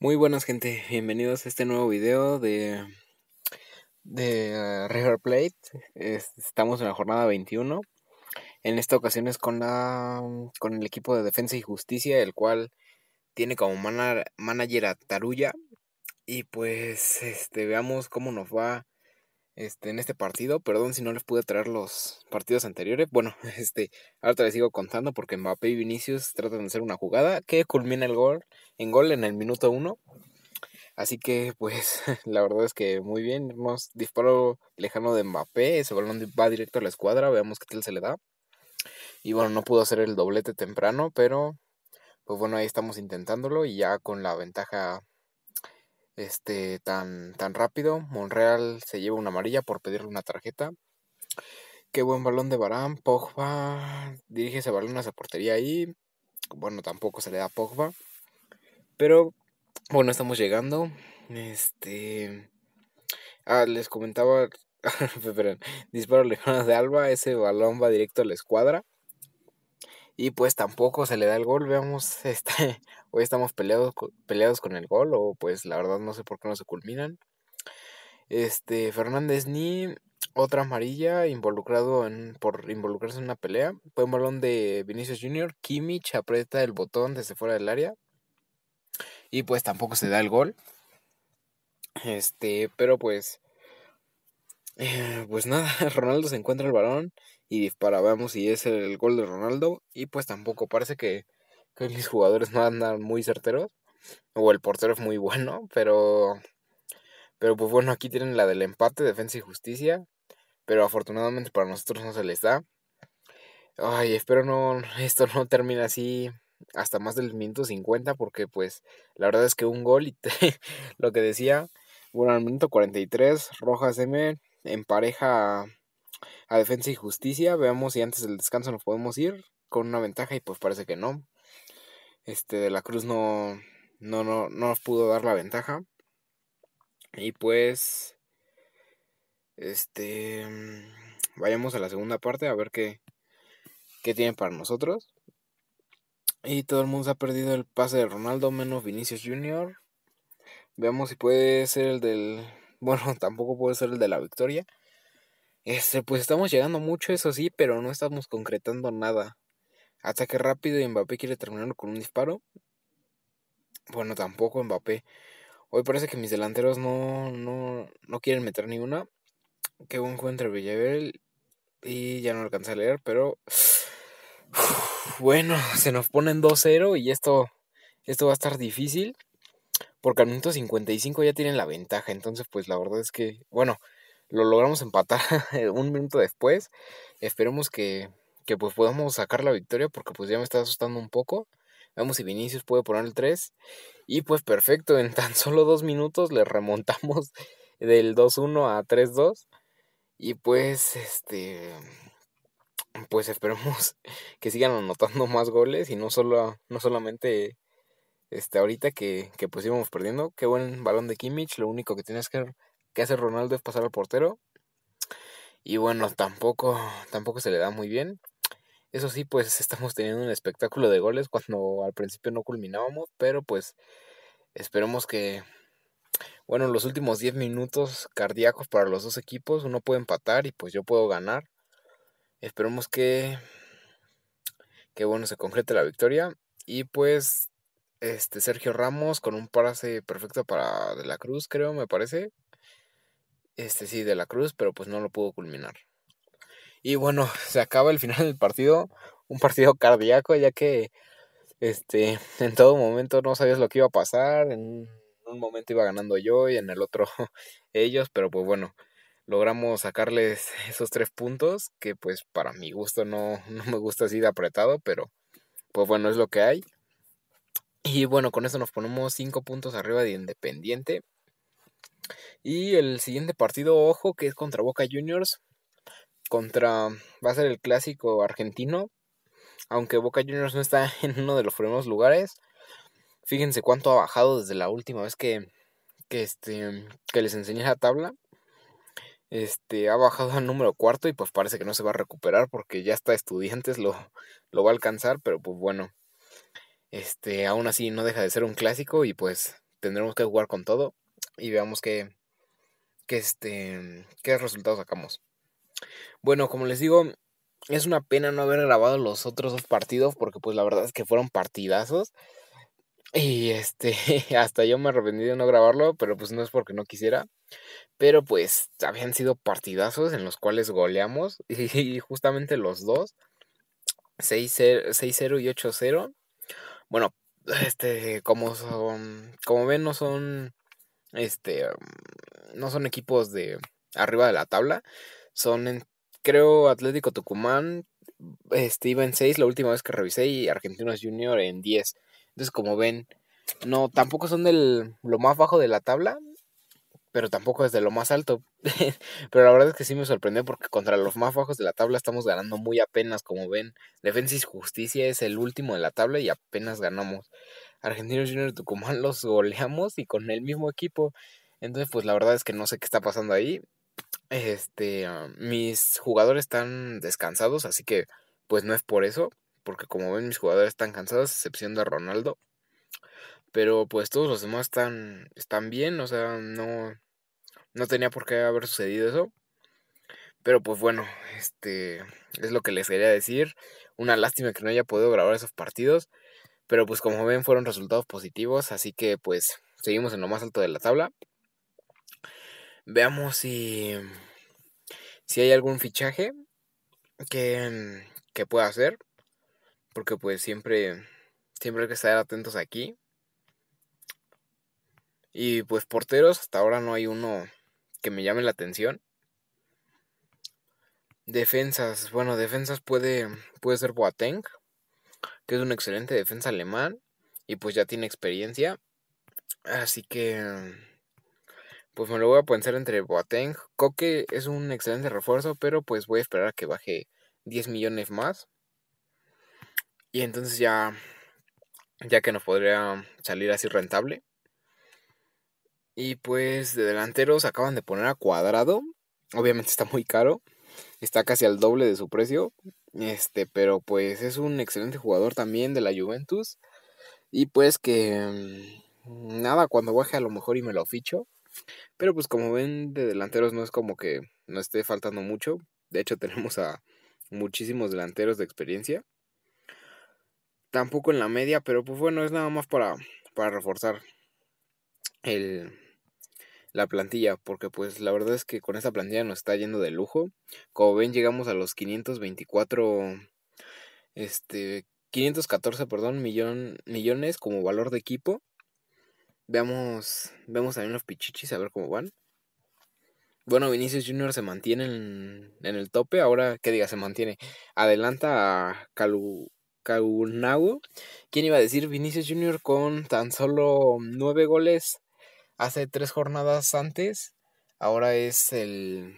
Muy buenas gente, bienvenidos a este nuevo video de, de uh, River Plate. estamos en la jornada 21. En esta ocasión es con, la, um, con el equipo de Defensa y Justicia, el cual tiene como manager a Taruya. Y pues este, veamos cómo nos va este, en este partido. Perdón si no les pude traer los partidos anteriores. Bueno, este, ahora les sigo contando porque Mbappé y Vinicius tratan de hacer una jugada que culmina el gol en gol en el minuto 1. Así que, pues, la verdad es que muy bien. Hemos disparo lejano de Mbappé. Ese balón va directo a la escuadra. Veamos qué tal se le da. Y bueno, no pudo hacer el doblete temprano, pero pues bueno, ahí estamos intentándolo y ya con la ventaja este, tan, tan rápido. Monreal se lleva una amarilla por pedirle una tarjeta. Qué buen balón de Barán. Pogba dirige ese balón a esa portería ahí. Bueno, tampoco se le da a Pogba. Pero bueno, estamos llegando. Este. Ah, les comentaba. Disparo lejano de Alba. Ese balón va directo a la escuadra. Y pues tampoco se le da el gol, veamos, este, hoy estamos peleados, peleados con el gol, o pues la verdad no sé por qué no se culminan. Este, Fernández Ni, otra amarilla, involucrado en, por involucrarse en una pelea. Fue un balón de Vinicius Jr., Kimmich aprieta el botón desde fuera del área. Y pues tampoco se da el gol. Este, pero pues... Eh, pues nada, Ronaldo se encuentra el balón y disparábamos y es el gol de Ronaldo y pues tampoco parece que, mis jugadores no andan muy certeros o el portero es muy bueno, pero pero pues bueno, aquí tienen la del empate, defensa y justicia, pero afortunadamente para nosotros no se les da. Ay, espero no esto no termine así hasta más del minuto 50 porque pues la verdad es que un gol y lo que decía, bueno, al minuto 43 Rojas M pareja a Defensa y Justicia. Veamos si antes del descanso nos podemos ir con una ventaja y pues parece que no. Este de la Cruz no, no, nos pudo dar la ventaja. Y pues, este, mm, vayamos a la segunda parte a ver qué, qué tienen para nosotros. Y todo el mundo se ha perdido el pase de Ronaldo menos Vinicius Jr. Veamos si puede ser el del... Bueno, tampoco puede ser el de la victoria. Este, pues estamos llegando mucho, eso sí, pero no estamos concretando nada. Hasta que rápido y Mbappé quiere terminarlo con un disparo. Bueno, tampoco Mbappé. Hoy parece que mis delanteros no, no, no quieren meter ni una. Qué buen juego entre y ya no alcancé a leer, pero bueno, se nos ponen 2-0 y esto, esto va a estar difícil. Porque al minuto 55 ya tienen la ventaja. Entonces, pues la verdad es que, bueno, lo logramos empatar un minuto después. Esperemos que, que pues podamos sacar la victoria porque pues ya me está asustando un poco. Vamos si Vinicius puede poner el 3. Y pues perfecto, en tan solo dos minutos le remontamos del 2-1 a 3-2. Y pues este pues esperemos que sigan anotando más goles y no solo no solamente este ahorita que, que pues íbamos perdiendo. Qué buen balón de Kimmich, lo único que tienes que que hace Ronaldo es pasar al portero. Y bueno, tampoco, tampoco se le da muy bien. Eso sí, pues estamos teniendo un espectáculo de goles cuando al principio no culminábamos, pero pues esperemos que, bueno, los últimos 10 minutos cardíacos para los dos equipos, uno puede empatar y pues yo puedo ganar. Esperemos que, que bueno, se concrete la victoria. Y pues, este Sergio Ramos con un pase perfecto para De la Cruz, creo, me parece este sí, de la Cruz, pero pues no lo pudo culminar. Y bueno, se acaba el final del partido, un partido cardíaco, ya que este, en todo momento no sabías lo que iba a pasar, en un momento iba ganando yo y en el otro ellos, pero pues bueno, logramos sacarles esos tres puntos, que pues para mi gusto no, no me gusta así de apretado, pero pues bueno, es lo que hay. Y bueno, con eso nos ponemos cinco puntos arriba de Independiente. Y el siguiente partido, ojo, que es contra Boca Juniors. Contra. Va a ser el clásico argentino. Aunque Boca Juniors no está en uno de los primeros lugares. Fíjense cuánto ha bajado desde la última vez que. Este, que les enseñé la tabla. Este. Ha bajado al número cuarto. Y pues parece que no se va a recuperar. Porque ya está estudiantes. Lo, lo va a alcanzar. Pero pues bueno. Este. Aún así no deja de ser un clásico. Y pues. Tendremos que jugar con todo y veamos qué, este, qué resultados sacamos. Bueno, como les digo, es una pena no haber grabado los otros dos partidos porque pues la verdad es que fueron partidazos. Y este, hasta yo me arrepentí de no grabarlo, pero pues no es porque no quisiera. Pero pues habían sido partidazos en los cuales goleamos y, justamente los dos, 6-0 y 8-0. Bueno, este, como como ven, no son este, no son equipos de arriba de la tabla, son, creo, Atlético Tucumán, Steven seis 6 la última vez que revisé y Argentinos Junior en 10. Entonces, como ven, no, tampoco son del lo más bajo de la tabla, pero tampoco es de lo más alto. pero la verdad es que sí me sorprendió porque contra los más bajos de la tabla estamos ganando muy apenas, como ven. Defensa y Justicia es el último de la tabla y apenas ganamos. Argentinos Juniors Tucumán los goleamos y con el mismo equipo. Entonces, pues la verdad es que no sé qué está pasando ahí. Este, mis jugadores están descansados, así que pues no es por eso, porque como ven mis jugadores están cansados, excepción de Ronaldo. Pero pues todos los demás están, están bien, o sea, no, no tenía por qué haber sucedido eso. Pero pues bueno, este es lo que les quería decir. Una lástima que no haya podido grabar esos partidos. Pero pues como ven fueron resultados positivos, así que pues seguimos en lo más alto de la tabla. Veamos si, si hay algún fichaje que, que pueda hacer. Porque pues siempre, siempre hay que estar atentos aquí. Y pues porteros, hasta ahora no hay uno que me llame la atención. Defensas, bueno, defensas puede, puede ser Boateng que es un excelente defensa alemán y pues ya tiene experiencia. Así que pues me lo voy a pensar entre Boateng. Coque es un excelente refuerzo, pero pues voy a esperar a que baje 10 millones más. Y entonces ya ya que nos podría salir así rentable. Y pues de delanteros acaban de poner a cuadrado. Obviamente está muy caro. Está casi al doble de su precio. Este, pero pues es un excelente jugador también de la Juventus. Y pues que mm, nada, cuando baje a lo mejor y me lo ficho. Pero pues como ven, de delanteros no es como que no esté faltando mucho. De hecho, tenemos a muchísimos delanteros de experiencia. Tampoco en la media, pero pues bueno, es nada más para, para reforzar el, la plantilla, porque pues la verdad es que con esta plantilla nos está yendo de lujo. Como ven, llegamos a los 524, este, 514, perdón, millones como valor de equipo. Veamos, vemos también los pichichis a ver cómo van. Bueno, Vinicius Junior se mantiene en, el tope. Ahora, que diga, se mantiene. Adelanta a Calu, ¿Quién iba a decir Vinicius Junior con tan solo nueve goles? hace tres jornadas antes, ahora es el.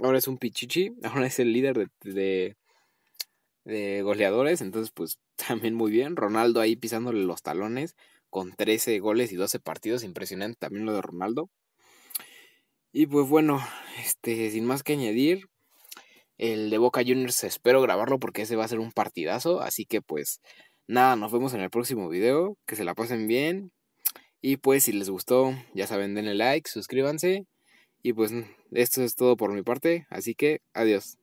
Ahora es un pichichi, ahora es el líder de, de, goleadores, entonces pues también muy bien. Ronaldo ahí pisándole los talones con 13 goles y 12 partidos, impresionante también lo de Ronaldo. Y pues bueno, este, sin más que añadir, el de Boca Juniors espero grabarlo porque ese va a ser un partidazo, así que pues nada, nos vemos en el próximo video, que se la pasen bien, y pues si les gustó, ya saben, denle like, suscríbanse. Y pues esto es todo por mi parte, así que adiós.